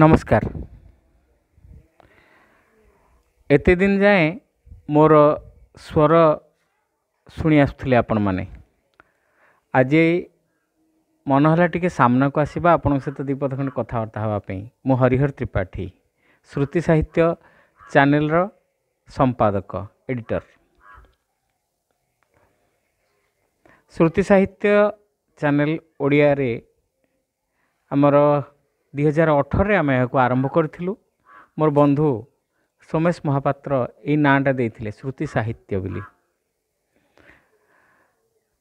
ନମସ୍କାର ଏତେ ଦିନ ଯାଏଁ ମୋର ସ୍ୱର ଶୁଣି ଆସୁଥିଲେ ଆପଣମାନେ ଆଜି ମନ ହେଲା ଟିକେ ସାମ୍ନାକୁ ଆସିବା ଆପଣଙ୍କ ସହିତ ଦୁଇ ପଦ ଖଣ୍ଡେ କଥାବାର୍ତ୍ତା ହେବା ପାଇଁ ମୁଁ ହରିହର ତ୍ରିପାଠୀ ଶ୍ରୁତି ସାହିତ୍ୟ ଚ୍ୟାନେଲ୍ର ସମ୍ପାଦକ ଏଡ଼ିଟର ଶ୍ରୁତି ସାହିତ୍ୟ ଚ୍ୟାନେଲ୍ ଓଡ଼ିଆରେ ଆମର ଦୁଇ ହଜାର ଅଠରରେ ଆମେ ଏହାକୁ ଆରମ୍ଭ କରିଥିଲୁ ମୋର ବନ୍ଧୁ ସୋମେଶ ମହାପାତ୍ର ଏଇ ନାଁଟା ଦେଇଥିଲେ ଶ୍ରୁତି ସାହିତ୍ୟ ବୋଲି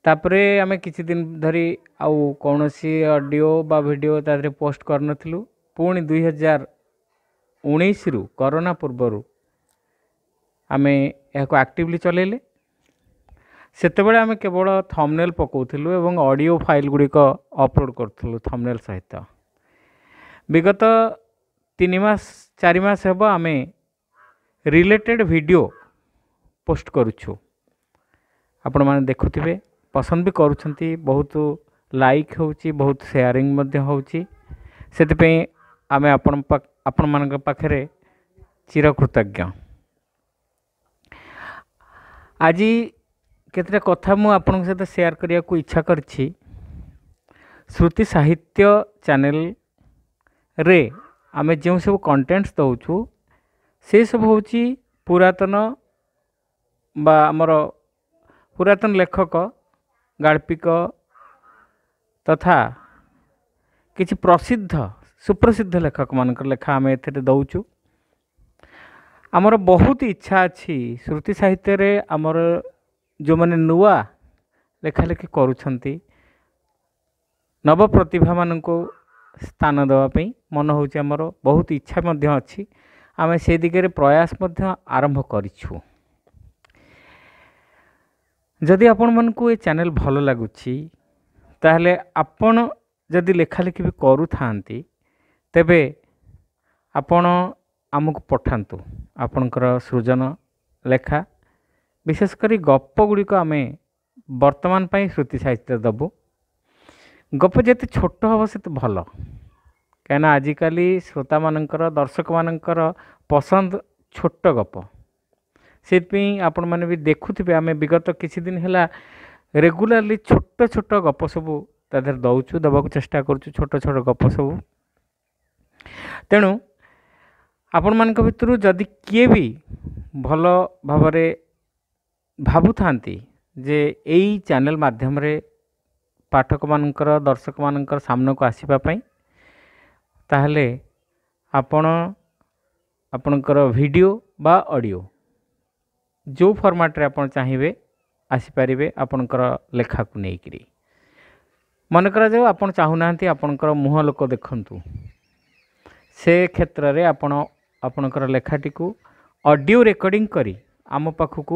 ତାପରେ ଆମେ କିଛି ଦିନ ଧରି ଆଉ କୌଣସି ଅଡ଼ିଓ ବା ଭିଡ଼ିଓ ତା ଦେହରେ ପୋଷ୍ଟ କରିନଥିଲୁ ପୁଣି ଦୁଇ ହଜାର ଉଣେଇଶରୁ କରୋନା ପୂର୍ବରୁ ଆମେ ଏହାକୁ ଆକ୍ଟିଭଲି ଚଲେଇଲେ ସେତେବେଳେ ଆମେ କେବଳ ଥମ୍ନେଲ୍ ପକାଉଥିଲୁ ଏବଂ ଅଡ଼ିଓ ଫାଇଲ୍ ଗୁଡ଼ିକ ଅପଲୋଡ଼ କରୁଥିଲୁ ଥମ୍ନେଲ୍ ସହିତ ବିଗତ ତିନି ମାସ ଚାରି ମାସ ହେବ ଆମେ ରିଲେଟେଡ଼୍ ଭିଡ଼ିଓ ପୋଷ୍ଟ କରୁଛୁ ଆପଣମାନେ ଦେଖୁଥିବେ ପସନ୍ଦ ବି କରୁଛନ୍ତି ବହୁତ ଲାଇକ୍ ହେଉଛି ବହୁତ ସେୟାରିଂ ମଧ୍ୟ ହେଉଛି ସେଥିପାଇଁ ଆମେ ଆପଣ ଆପଣମାନଙ୍କ ପାଖରେ ଚିରକୃତଜ୍ଞ ଆଜି କେତେଟା କଥା ମୁଁ ଆପଣଙ୍କ ସହିତ ସେୟାର କରିବାକୁ ଇଚ୍ଛା କରିଛି ଶ୍ରୁତି ସାହିତ୍ୟ ଚ୍ୟାନେଲ୍ ରେ ଆମେ ଯେଉଁ ସବୁ କଣ୍ଟେଣ୍ଟସ୍ ଦେଉଛୁ ସେସବୁ ହେଉଛି ପୁରାତନ ବା ଆମର ପୁରାତନ ଲେଖକ ଗାଳ୍ପିକ ତଥା କିଛି ପ୍ରସିଦ୍ଧ ସୁପ୍ରସିଦ୍ଧ ଲେଖକମାନଙ୍କର ଲେଖା ଆମେ ଏଥିରେ ଦେଉଛୁ ଆମର ବହୁତ ଇଚ୍ଛା ଅଛି ଶ୍ରୁତି ସାହିତ୍ୟରେ ଆମର ଯେଉଁମାନେ ନୂଆ ଲେଖାଲେଖି କରୁଛନ୍ତି ନବପ୍ରତିଭାମାନଙ୍କୁ ସ୍ଥାନ ଦେବା ପାଇଁ ମନ ହେଉଛି ଆମର ବହୁତ ଇଚ୍ଛା ମଧ୍ୟ ଅଛି ଆମେ ସେ ଦିଗରେ ପ୍ରୟାସ ମଧ୍ୟ ଆରମ୍ଭ କରିଛୁ ଯଦି ଆପଣମାନଙ୍କୁ ଏ ଚ୍ୟାନେଲ୍ ଭଲ ଲାଗୁଛି ତାହେଲେ ଆପଣ ଯଦି ଲେଖାଲେଖି ବି କରୁଥାନ୍ତି ତେବେ ଆପଣ ଆମକୁ ପଠାନ୍ତୁ ଆପଣଙ୍କର ସୃଜନ ଲେଖା ବିଶେଷ କରି ଗପ ଗୁଡ଼ିକ ଆମେ ବର୍ତ୍ତମାନ ପାଇଁ ଶ୍ରୁତି ସାହିତ୍ୟ ଦେବୁ ଗପ ଯେତେ ଛୋଟ ହେବ ସେତେ ଭଲ କାହିଁକିନା ଆଜିକାଲି ଶ୍ରୋତାମାନଙ୍କର ଦର୍ଶକମାନଙ୍କର ପସନ୍ଦ ଛୋଟ ଗପ ସେଥିପାଇଁ ଆପଣମାନେ ବି ଦେଖୁଥିବେ ଆମେ ବିଗତ କିଛି ଦିନ ହେଲା ରେଗୁଲାରଲି ଛୋଟ ଛୋଟ ଗପ ସବୁ ତା ଦେହରେ ଦେଉଛୁ ଦେବାକୁ ଚେଷ୍ଟା କରୁଛୁ ଛୋଟ ଛୋଟ ଗପ ସବୁ ତେଣୁ ଆପଣମାନଙ୍କ ଭିତରୁ ଯଦି କିଏ ବି ଭଲ ଭାବରେ ଭାବୁଥାନ୍ତି ଯେ ଏଇ ଚ୍ୟାନେଲ୍ ମାଧ୍ୟମରେ ପାଠକମାନଙ୍କର ଦର୍ଶକମାନଙ୍କର ସାମ୍ନାକୁ ଆସିବା ପାଇଁ ताहले वीडियो बा ऑडियो जो फर्माट्रे आप चाहिए आसीपर आपणकर लेखा को लेकर मन कर मुह लोक देखु से क्षेत्र में आपणकर लेखाटी को अडियो रेकर्डिंग करी आम पाखक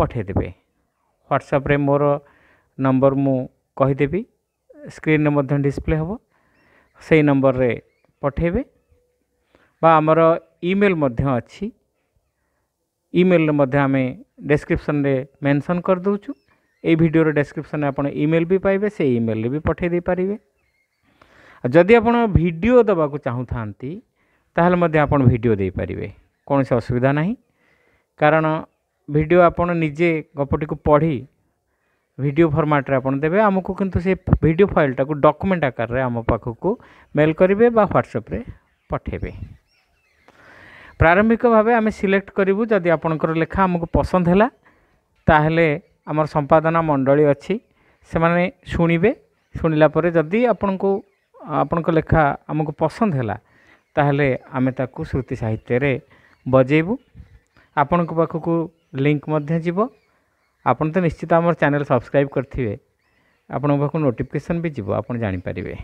पठेदे ह्वाट्सअप्रे मोर नंबर मुदेवी स्क्रीन में डिस्प्ले हे से नंबर में ପଠାଇବେ ବା ଆମର ଇମେଲ୍ ମଧ୍ୟ ଅଛି ଇମେଲ୍ରେ ମଧ୍ୟ ଆମେ ଡେସ୍କ୍ରିପ୍ସନ୍ରେ ମେନସନ୍ କରିଦେଉଛୁ ଏଇ ଭିଡ଼ିଓର ଡେସ୍କ୍ରିପ୍ସନ୍ରେ ଆପଣ ଇମେଲ୍ ବି ପାଇବେ ସେଇ ଇମେଲ୍ରେ ବି ପଠାଇ ଦେଇପାରିବେ ଆଉ ଯଦି ଆପଣ ଭିଡ଼ିଓ ଦେବାକୁ ଚାହୁଁଥାନ୍ତି ତାହେଲେ ମଧ୍ୟ ଆପଣ ଭିଡ଼ିଓ ଦେଇପାରିବେ କୌଣସି ଅସୁବିଧା ନାହିଁ କାରଣ ଭିଡ଼ିଓ ଆପଣ ନିଜେ ଗପଟିକୁ ପଢ଼ି ଭିଡ଼ିଓ ଫର୍ମାଟ୍ରେ ଆପଣ ଦେବେ ଆମକୁ କିନ୍ତୁ ସେ ଭିଡ଼ିଓ ଫାଇଲ୍ଟାକୁ ଡକ୍ୟୁମେଣ୍ଟ ଆକାରରେ ଆମ ପାଖକୁ ମେଲ୍ କରିବେ ବା ହ୍ୱାଟ୍ସଆପ୍ରେ ପଠାଇବେ ପ୍ରାରମ୍ଭିକ ଭାବେ ଆମେ ସିଲେକ୍ଟ କରିବୁ ଯଦି ଆପଣଙ୍କର ଲେଖା ଆମକୁ ପସନ୍ଦ ହେଲା ତାହେଲେ ଆମର ସମ୍ପାଦନା ମଣ୍ଡଳୀ ଅଛି ସେମାନେ ଶୁଣିବେ ଶୁଣିଲା ପରେ ଯଦି ଆପଣଙ୍କୁ ଆପଣଙ୍କ ଲେଖା ଆମକୁ ପସନ୍ଦ ହେଲା ତାହେଲେ ଆମେ ତାକୁ ଶ୍ରୁତି ସାହିତ୍ୟରେ ବଜେଇବୁ ଆପଣଙ୍କ ପାଖକୁ ଲିଙ୍କ ମଧ୍ୟ ଯିବ ଆପଣ ତ ନିଶ୍ଚିତ ଆମର ଚ୍ୟାନେଲ୍ ସବସ୍କ୍ରାଇବ୍ କରିଥିବେ ଆପଣଙ୍କ ପାଖକୁ ନୋଟିଫିକେସନ୍ ବି ଯିବ ଆପଣ ଜାଣିପାରିବେ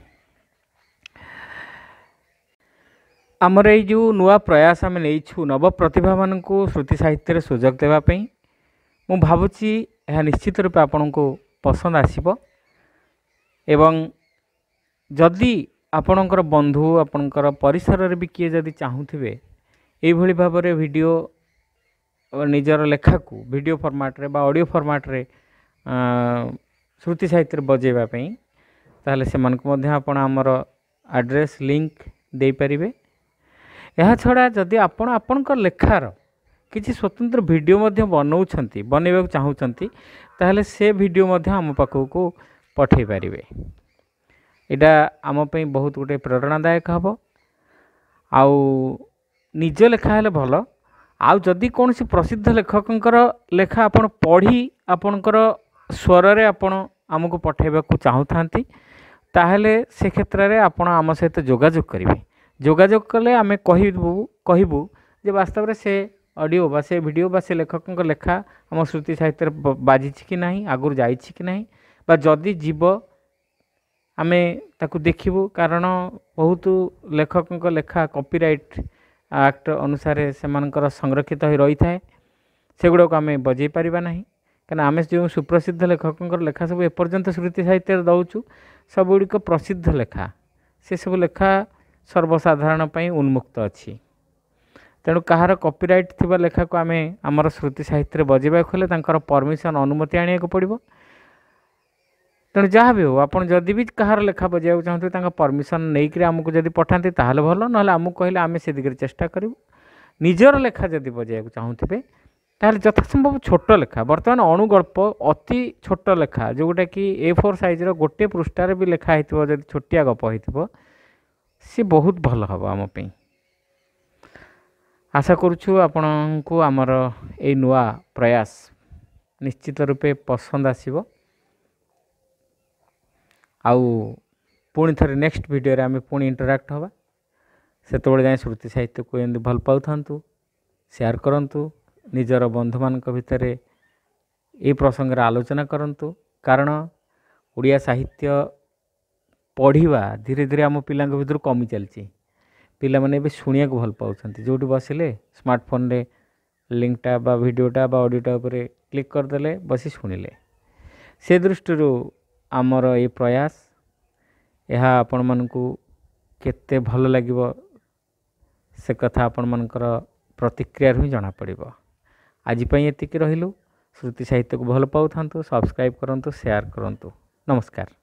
ଆମର ଏଇ ଯେଉଁ ନୂଆ ପ୍ରୟାସ ଆମେ ନେଇଛୁ ନବପ୍ରତିଭାମାନଙ୍କୁ ଶ୍ରୁତି ସାହିତ୍ୟରେ ସୁଯୋଗ ଦେବା ପାଇଁ ମୁଁ ଭାବୁଛି ଏହା ନିଶ୍ଚିତ ରୂପେ ଆପଣଙ୍କୁ ପସନ୍ଦ ଆସିବ ଏବଂ ଯଦି ଆପଣଙ୍କର ବନ୍ଧୁ ଆପଣଙ୍କର ପରିସରରେ ବି କିଏ ଯଦି ଚାହୁଁଥିବେ ଏଇଭଳି ଭାବରେ ଭିଡ଼ିଓ ନିଜର ଲେଖାକୁ ଭିଡ଼ିଓ ଫର୍ମାଟ୍ରେ ବା ଅଡ଼ିଓ ଫର୍ମାଟ୍ରେ ଶ୍ରୁତି ସାହିତ୍ୟରେ ବଜେଇବା ପାଇଁ ତାହେଲେ ସେମାନଙ୍କୁ ମଧ୍ୟ ଆପଣ ଆମର ଆଡ୍ରେସ୍ ଲିଙ୍କ ଦେଇପାରିବେ ଏହା ଛଡ଼ା ଯଦି ଆପଣ ଆପଣଙ୍କ ଲେଖାର କିଛି ସ୍ୱତନ୍ତ୍ର ଭିଡ଼ିଓ ମଧ୍ୟ ବନାଉଛନ୍ତି ବନେଇବାକୁ ଚାହୁଁଛନ୍ତି ତାହେଲେ ସେ ଭିଡ଼ିଓ ମଧ୍ୟ ଆମ ପାଖକୁ ପଠାଇ ପାରିବେ ଏଇଟା ଆମ ପାଇଁ ବହୁତ ଗୋଟେ ପ୍ରେରଣାଦାୟକ ହେବ ଆଉ ନିଜ ଲେଖା ହେଲେ ଭଲ ଆଉ ଯଦି କୌଣସି ପ୍ରସିଦ୍ଧ ଲେଖକଙ୍କର ଲେଖା ଆପଣ ପଢ଼ି ଆପଣଙ୍କର ସ୍ୱରରେ ଆପଣ ଆମକୁ ପଠାଇବାକୁ ଚାହୁଁଥାନ୍ତି ତାହେଲେ ସେ କ୍ଷେତ୍ରରେ ଆପଣ ଆମ ସହିତ ଯୋଗାଯୋଗ କରିବେ ଯୋଗାଯୋଗ କଲେ ଆମେ କହିବୁ କହିବୁ ଯେ ବାସ୍ତବରେ ସେ ଅଡ଼ିଓ ବା ସେ ଭିଡ଼ିଓ ବା ସେ ଲେଖକଙ୍କ ଲେଖା ଆମ ଶ୍ରୁତି ସାହିତ୍ୟରେ ବାଜିଛି କି ନାହିଁ ଆଗରୁ ଯାଇଛି କି ନାହିଁ ବା ଯଦି ଯିବ ଆମେ ତାକୁ ଦେଖିବୁ କାରଣ ବହୁତ ଲେଖକଙ୍କ ଲେଖା କପିରାଇଟ୍ ଆକ୍ଟ ଅନୁସାରେ ସେମାନଙ୍କର ସଂରକ୍ଷିତ ହୋଇ ରହିଥାଏ ସେଗୁଡ଼ାକୁ ଆମେ ବଜେଇ ପାରିବା ନାହିଁ କାହିଁକିନା ଆମେ ଯେଉଁ ସୁପ୍ରସିଦ୍ଧ ଲେଖକଙ୍କର ଲେଖା ସବୁ ଏପର୍ଯ୍ୟନ୍ତ ସ୍ମୃତି ସାହିତ୍ୟରେ ଦେଉଛୁ ସବୁଗୁଡ଼ିକ ପ୍ରସିଦ୍ଧ ଲେଖା ସେସବୁ ଲେଖା ସର୍ବସାଧାରଣ ପାଇଁ ଉନ୍ମୁକ୍ତ ଅଛି ତେଣୁ କାହାର କପିରାଇଟ୍ ଥିବା ଲେଖାକୁ ଆମେ ଆମର ସ୍ମୃତି ସାହିତ୍ୟରେ ବଜେଇବାକୁ ହେଲେ ତାଙ୍କର ପରମିସନ୍ ଅନୁମତି ଆଣିବାକୁ ପଡ଼ିବ ତେଣୁ ଯାହା ବି ହେଉ ଆପଣ ଯଦି ବି କାହାର ଲେଖା ବଜାଇବାକୁ ଚାହୁଁଥିବେ ତାଙ୍କ ପରମିସନ୍ ନେଇକରି ଆମକୁ ଯଦି ପଠାନ୍ତି ତାହେଲେ ଭଲ ନହେଲେ ଆମକୁ କହିଲେ ଆମେ ସେ ଦିଗରେ ଚେଷ୍ଟା କରିବୁ ନିଜର ଲେଖା ଯଦି ବଜାଇବାକୁ ଚାହୁଁଥିବେ ତାହେଲେ ଯଥାସମ୍ଭବ ଛୋଟ ଲେଖା ବର୍ତ୍ତମାନ ଅଣୁଗଳ୍ପ ଅତି ଛୋଟ ଲେଖା ଯେଉଁଟାକି ଏ ଫୋର୍ ସାଇଜ୍ର ଗୋଟିଏ ପୃଷ୍ଠାରେ ବି ଲେଖା ହେଇଥିବ ଯଦି ଛୋଟିଆ ଗପ ହେଇଥିବ ସିଏ ବହୁତ ଭଲ ହେବ ଆମ ପାଇଁ ଆଶା କରୁଛୁ ଆପଣଙ୍କୁ ଆମର ଏଇ ନୂଆ ପ୍ରୟାସ ନିଶ୍ଚିତ ରୂପେ ପସନ୍ଦ ଆସିବ ଆଉ ପୁଣି ଥରେ ନେକ୍ସଟ୍ ଭିଡ଼ିଓରେ ଆମେ ପୁଣି ଇଣ୍ଟରାକ୍ଟ ହେବା ସେତେବେଳେ ଯାଏଁ ଶ୍ରୁତି ସାହିତ୍ୟକୁ ଏମିତି ଭଲ ପାଉଥାନ୍ତୁ ସେୟାର କରନ୍ତୁ ନିଜର ବନ୍ଧୁମାନଙ୍କ ଭିତରେ ଏହି ପ୍ରସଙ୍ଗରେ ଆଲୋଚନା କରନ୍ତୁ କାରଣ ଓଡ଼ିଆ ସାହିତ୍ୟ ପଢ଼ିବା ଧୀରେ ଧୀରେ ଆମ ପିଲାଙ୍କ ଭିତରୁ କମି ଚାଲିଛି ପିଲାମାନେ ଏବେ ଶୁଣିବାକୁ ଭଲ ପାଉଛନ୍ତି ଯେଉଁଠି ବସିଲେ ସ୍ମାର୍ଟଫୋନ୍ରେ ଲିଙ୍କଟା ବା ଭିଡ଼ିଓଟା ବା ଅଡ଼ିଓଟା ଉପରେ କ୍ଲିକ୍ କରିଦେଲେ ବସି ଶୁଣିଲେ ସେ ଦୃଷ୍ଟିରୁ ଆମର ଏଇ ପ୍ରୟାସ ଏହା ଆପଣମାନଙ୍କୁ କେତେ ଭଲ ଲାଗିବ ସେ କଥା ଆପଣମାନଙ୍କର ପ୍ରତିକ୍ରିୟାରୁ ହିଁ ଜଣାପଡ଼ିବ ଆଜି ପାଇଁ ଏତିକି ରହିଲୁ ଶ୍ରୁତି ସାହିତ୍ୟକୁ ଭଲ ପାଉଥାନ୍ତୁ ସବସ୍କ୍ରାଇବ୍ କରନ୍ତୁ ସେୟାର କରନ୍ତୁ ନମସ୍କାର